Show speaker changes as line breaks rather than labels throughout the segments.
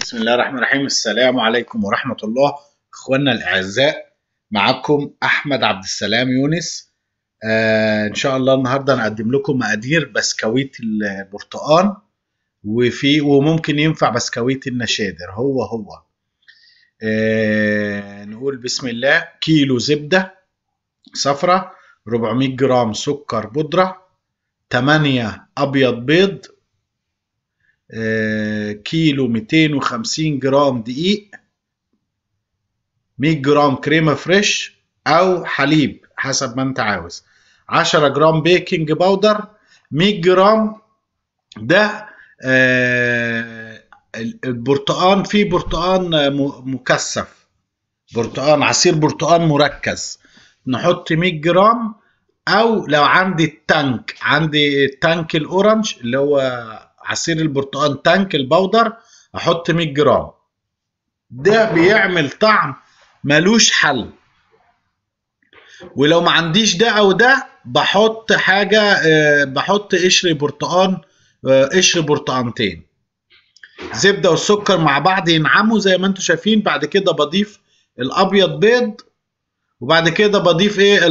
بسم الله الرحمن الرحيم السلام عليكم ورحمة الله إخواننا الأعزاء معكم أحمد عبد السلام يونس آه إن شاء الله النهاردة نقدم لكم مقادير بسكويت البرتقان وفي وممكن ينفع بسكويت النشادر هو هو آه نقول بسم الله كيلو زبدة صفرة 400 جرام سكر بودرة 8 أبيض بيض آه، كيلو 250 جرام دقيق 100 جرام كريمه فريش او حليب حسب ما انت عاوز 10 جرام بيكنج باودر 100 جرام ده آه، البرتقان فيه برتقان آه، مكثف برتقان عصير برتقان مركز نحط 100 جرام او لو عندي التانك عندي التانك الاورنج اللي هو عصير البرتقال تانك البودر احط 100 جرام ده بيعمل طعم ملوش حل ولو ما عنديش ده او ده بحط حاجه آه، بحط قشر برتقان آه، قشر برتقانتين زبده والسكر مع بعض ينعموا زي ما انتم شايفين بعد كده بضيف الابيض بيض وبعد كده بضيف ايه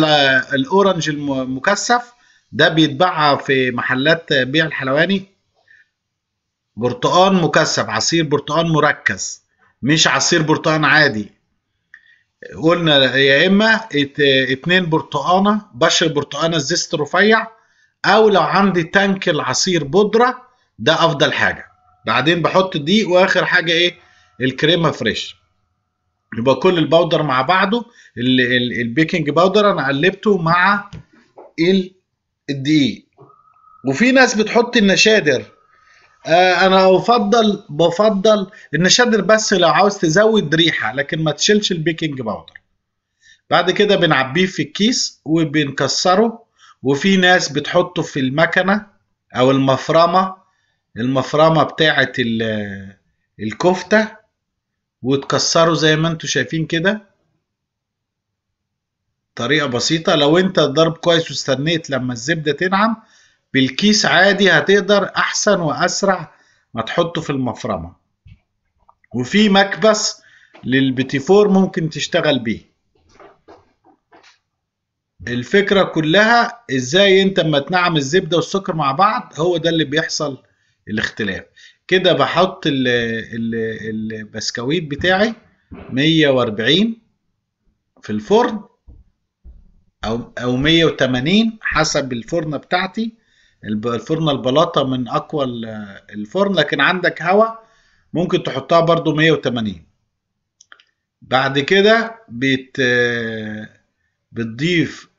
الاورنج المكثف ده بيتباع في محلات بيع الحلواني برتقان مكثف عصير برتقان مركز مش عصير برتقان عادي قلنا يا اما اتنين برتقانه بشر برتقانه زيست رفيع او لو عندي تانك العصير بودره ده افضل حاجه بعدين بحط دي واخر حاجه ايه الكريمه فريش يبقى كل الباودر مع بعضه البيكنج باودر انا قلبته مع الدقيق وفي ناس بتحط النشادر آه، انا افضل بفضل ان شدر بس لو عاوز تزود ريحه لكن ما تشيلش البيكنج باودر بعد كده بنعبيه في الكيس وبنكسره وفي ناس بتحطه في المكنه او المفرمه المفرمه بتاعه الكفته وتكسره زي ما انتم شايفين كده طريقه بسيطه لو انت ضرب كويس واستنيت لما الزبده تنعم بالكيس عادي هتقدر احسن واسرع ما تحطه في المفرمه وفي مكبس للبتيفور ممكن تشتغل بيه الفكره كلها ازاي انت اما تنعم الزبده والسكر مع بعض هو ده اللي بيحصل الاختلاف كده بحط البسكويت بتاعي 140 في الفرن او او 180 حسب الفرنه بتاعتي الفرن البلاطه من اقوى الفرن لكن عندك هواء ممكن تحطها برضو 180 بعد كده بت بتضيف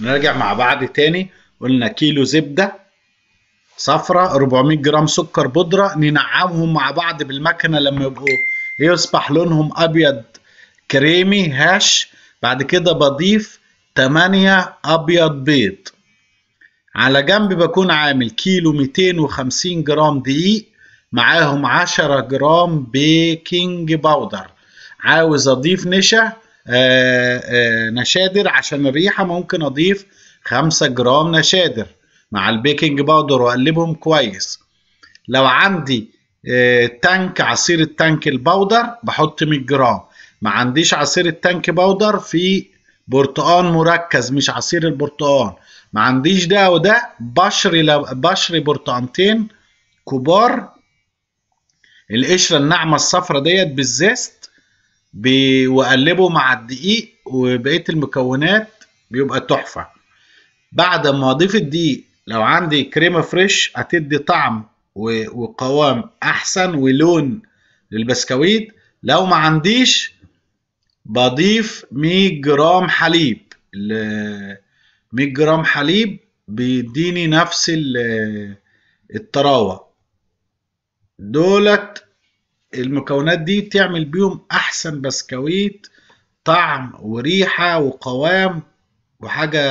نرجع مع بعض تاني قلنا كيلو زبدة صفرة 400 جرام سكر بودرة ننعمهم مع بعض بالمكنة لما يبقوا يصبح لونهم ابيض كريمي هاش بعد كده بضيف 8 ابيض بيض على جنب بكون عامل كيلو 250 جرام دقيق معاهم 10 جرام بيكنج باودر عاوز اضيف نشا آآ آه، آآ آه، نشادر عشان الريحه ممكن اضيف 5 جرام نشادر مع البيكنج باودر واقلبهم كويس لو عندي تانك آه، عصير التانك الباودر بحط 100 جرام ما عنديش عصير التانك باودر في برتقان مركز مش عصير البرتقان ما عنديش ده وده بشري بشري برتقانتين كبار القشرة الناعمة الصفرة ديت بالزيست واقلبه مع الدقيق وبقية المكونات بيبقى تحفة بعد ما اضيف الدقيق لو عندي كريمة فريش هتدي طعم وقوام احسن ولون للبسكويت لو ما عنديش بضيف 100 جرام حليب 100 جرام حليب بيديني نفس الطراوه دولت المكونات دي تعمل بيهم احسن بسكويت طعم وريحه وقوام وحاجه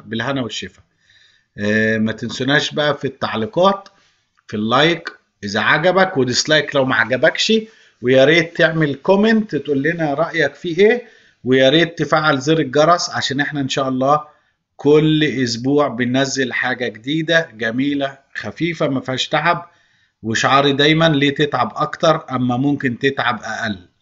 بالهنا والشفاء آه، ما تنسوناش بقى في التعليقات في اللايك اذا عجبك وديسلايك لو ما عجبكش ويا ريت تعمل كومنت تقول لنا رايك فيه ايه ويا ريت تفعل زر الجرس عشان احنا ان شاء الله كل اسبوع بننزل حاجه جديده جميله خفيفه ما فيهاش تعب وشعاري دايما ليه تتعب اكتر اما ممكن تتعب اقل